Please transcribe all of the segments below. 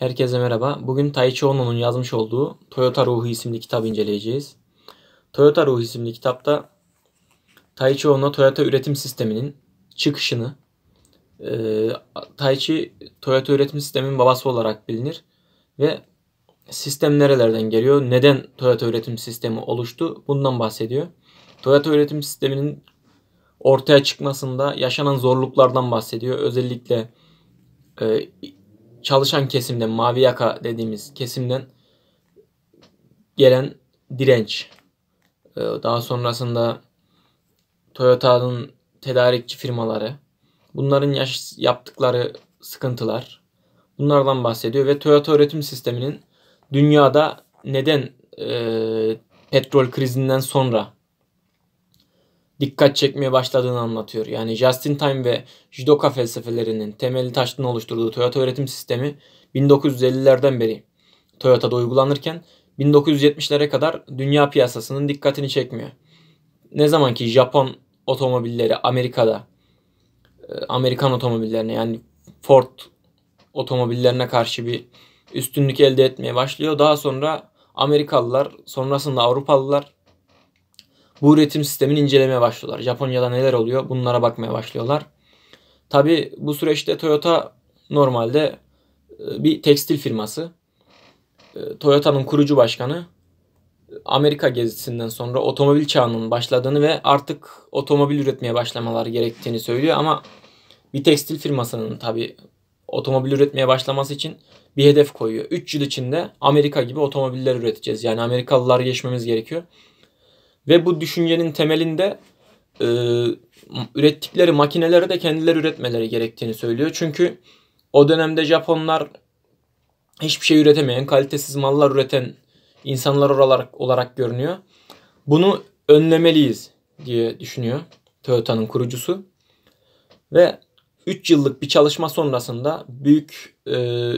Herkese merhaba. Bugün Taichi Onno'nun yazmış olduğu Toyota Ruhu isimli kitabı inceleyeceğiz. Toyota Ruhu isimli kitapta Taichi Onno Toyota üretim sisteminin çıkışını e, Taichi Toyota üretim sisteminin babası olarak bilinir ve sistem nerelerden geliyor, neden Toyota üretim sistemi oluştu bundan bahsediyor. Toyota üretim sisteminin ortaya çıkmasında yaşanan zorluklardan bahsediyor. Özellikle e, çalışan kesimden mavi yaka dediğimiz kesimden gelen direnç. Ee, daha sonrasında Toyota'nın tedarikçi firmaları, bunların yaş yaptıkları sıkıntılar, bunlardan bahsediyor ve Toyota üretim sisteminin dünyada neden e, petrol krizinden sonra dikkat çekmeye başladığını anlatıyor. Yani Justin Time ve Judoka felsefelerinin temeli taşını oluşturduğu Toyota öğretim sistemi 1950'lerden beri Toyota'da uygulanırken 1970'lere kadar dünya piyasasının dikkatini çekmiyor. Ne zaman ki Japon otomobilleri Amerika'da e, Amerikan otomobillerine yani Ford otomobillerine karşı bir üstünlük elde etmeye başlıyor. Daha sonra Amerikalılar, sonrasında Avrupalılar bu üretim sistemini incelemeye başlıyorlar. Japonya'da neler oluyor bunlara bakmaya başlıyorlar. Tabi bu süreçte Toyota normalde e, bir tekstil firması. E, Toyota'nın kurucu başkanı e, Amerika gezisinden sonra otomobil çağının başladığını ve artık otomobil üretmeye başlamaları gerektiğini söylüyor ama bir tekstil firmasının tabi otomobil üretmeye başlaması için bir hedef koyuyor. 3 yıl içinde Amerika gibi otomobiller üreteceğiz. Yani Amerikalılar geçmemiz gerekiyor. Ve bu düşüncenin temelinde e, ürettikleri makineleri de kendileri üretmeleri gerektiğini söylüyor. Çünkü o dönemde Japonlar hiçbir şey üretemeyen, kalitesiz mallar üreten insanlar olarak, olarak görünüyor. Bunu önlemeliyiz diye düşünüyor Toyota'nın kurucusu. Ve 3 yıllık bir çalışma sonrasında büyük e,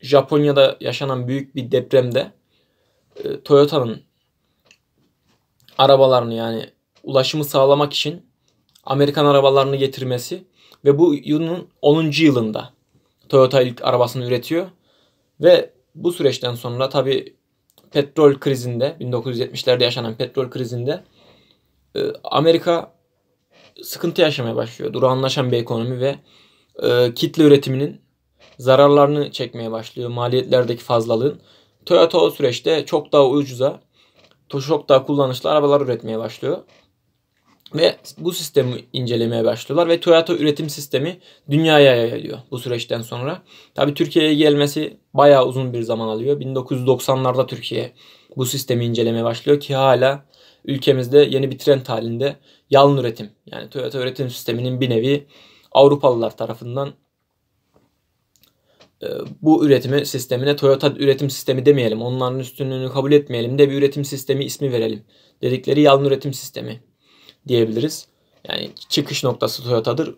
Japonya'da yaşanan büyük bir depremde e, Toyota'nın arabalarını yani ulaşımı sağlamak için Amerikan arabalarını getirmesi ve bu yılın 10. yılında Toyota ilk arabasını üretiyor ve bu süreçten sonra tabi petrol krizinde 1970'lerde yaşanan petrol krizinde e, Amerika sıkıntı yaşamaya başlıyor. Durağanlaşan bir ekonomi ve e, kitle üretiminin zararlarını çekmeye başlıyor. Maliyetlerdeki fazlalığın. Toyota o süreçte çok daha ucuza çok daha kullanışlı arabalar üretmeye başlıyor. Ve bu sistemi incelemeye başlıyorlar ve Toyota üretim sistemi dünyaya yayılıyor bu süreçten sonra. Tabi Türkiye'ye gelmesi bayağı uzun bir zaman alıyor. 1990'larda Türkiye bu sistemi incelemeye başlıyor ki hala ülkemizde yeni bir trend halinde yalın üretim. Yani Toyota üretim sisteminin bir nevi Avrupalılar tarafından e, bu üretimi sistemine Toyota üretim sistemi demeyelim. Onların üstünlüğünü kabul etmeyelim de bir üretim sistemi ismi verelim. Dedikleri yalın üretim sistemi diyebiliriz. Yani çıkış noktası Toyota'dır.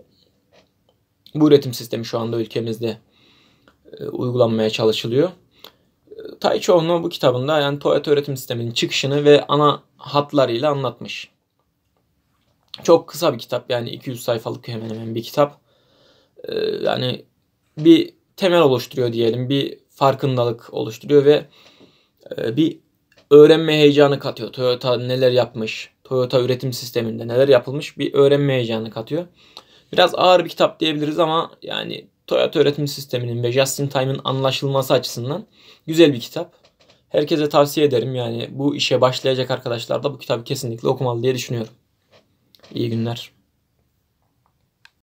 Bu üretim sistemi şu anda ülkemizde e, uygulanmaya çalışılıyor. E, Taichi Ono bu kitabında yani Toyota üretim sisteminin çıkışını ve ana hatlarıyla anlatmış. Çok kısa bir kitap yani 200 sayfalık hemen hemen bir kitap. Yani bir temel oluşturuyor diyelim. Bir farkındalık oluşturuyor ve e, bir öğrenme heyecanı katıyor. Toyota neler yapmış, Toyota üretim sisteminde neler yapılmış bir öğrenme heyecanı katıyor. Biraz ağır bir kitap diyebiliriz ama yani Toyota üretim sisteminin ve Justin Time'ın anlaşılması açısından güzel bir kitap. Herkese tavsiye ederim yani bu işe başlayacak arkadaşlar da bu kitabı kesinlikle okumalı diye düşünüyorum. İyi günler.